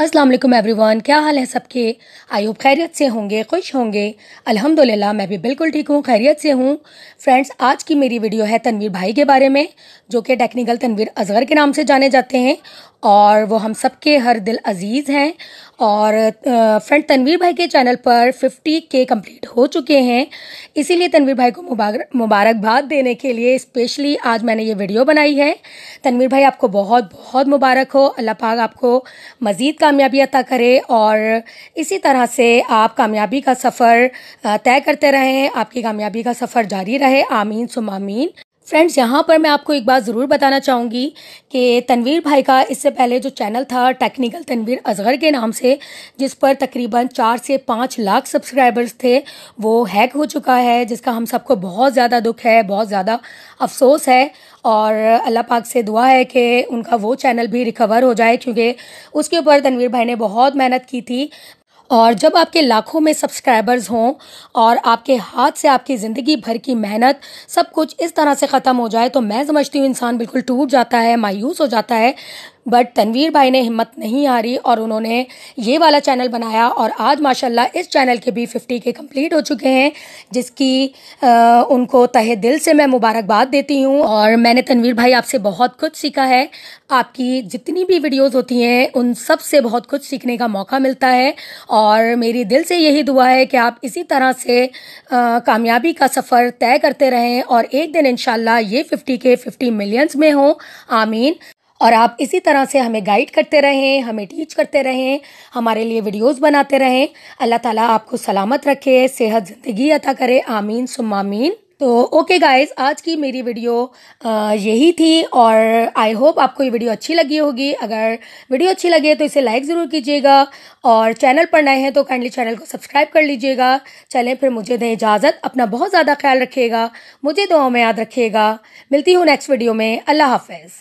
Aslam every everyone क्या हाल है सबके आई होप खैरियत से होंगे खुश होंगे अल्हम्दुलिल्लाह मैं भी बिल्कुल ठीक हूँ खैरियत से हूँ फ्रेंड्स आज की मेरी वीडियो है तनवीर भाई के बारे में जो कि टेक्निकल तनवीर अजगर के नाम से जाने जाते हैं और वो हम सबके हर दिल अजीज़ हैं और फ्रेंड तनवीर भाई के चैनल पर 50 के कंप्लीट हो चुके हैं इसीलिए तनवीर भाई को मुबारकबाद देने के लिए स्पेशली आज मैंने ये वीडियो बनाई है तनवीर भाई आपको बहुत बहुत मुबारक हो अल्लाह पाक आपको मज़ीद कामयाबी अता करे और इसी तरह से आप कामयाबी का सफ़र तय करते रहें आपकी कामयाबी का सफ़र जारी रहे आमीन सुमामीन फ्रेंड्स यहाँ पर मैं आपको एक बात ज़रूर बताना चाहूँगी कि तनवीर भाई का इससे पहले जो चैनल था टेक्निकल तनवीर अजगर के नाम से जिस पर तकरीबन चार से पाँच लाख सब्सक्राइबर्स थे वो हैक हो चुका है जिसका हम सबको बहुत ज़्यादा दुख है बहुत ज़्यादा अफसोस है और अल्लाह पाक से दुआ है कि उनका वो चैनल भी रिकवर हो जाए क्योंकि उसके ऊपर तनवीर भाई ने बहुत मेहनत की थी और जब आपके लाखों में सब्सक्राइबर्स हों और आपके हाथ से आपकी ज़िंदगी भर की मेहनत सब कुछ इस तरह से ख़त्म हो जाए तो मैं समझती हूँ इंसान बिल्कुल टूट जाता है मायूस हो जाता है बट तनवीर भाई ने हिम्मत नहीं हारी और उन्होंने ये वाला चैनल बनाया और आज माशाल्लाह इस चैनल के भी फिफ्टी के कंप्लीट हो चुके हैं जिसकी आ, उनको तहे दिल से मैं मुबारकबाद देती हूँ और मैंने तनवीर भाई आपसे बहुत कुछ सीखा है आपकी जितनी भी वीडियोज़ होती हैं उन सब से बहुत कुछ सीखने का मौका मिलता है और मेरी दिल से यही दुआ है कि आप इसी तरह से कामयाबी का सफ़र तय करते रहें और एक दिन इन ये फिफ्टी के फिफ्टी मिलियंस में हों आमीन और आप इसी तरह से हमें गाइड करते रहें हमें टीच करते रहें हमारे लिए वीडियोस बनाते रहें अल्लाह ताला आपको सलामत रखे सेहत ज़िंदगी अता करे आमीन सुमामीन तो ओके गाइस आज की मेरी वीडियो यही थी और आई होप आपको ये वीडियो अच्छी लगी होगी अगर वीडियो अच्छी लगे तो इसे लाइक ज़रूर कीजिएगा और चैनल पर नए हैं तो काइंडली चैनल को सब्सक्राइब कर लीजिएगा चलें फिर मुझे दें इजाज़त अपना बहुत ज़्यादा ख्याल रखिएगा मुझे दुआओं में याद रखिएगा मिलती हूँ नेक्स्ट वीडियो में अल्लाह हाफिज़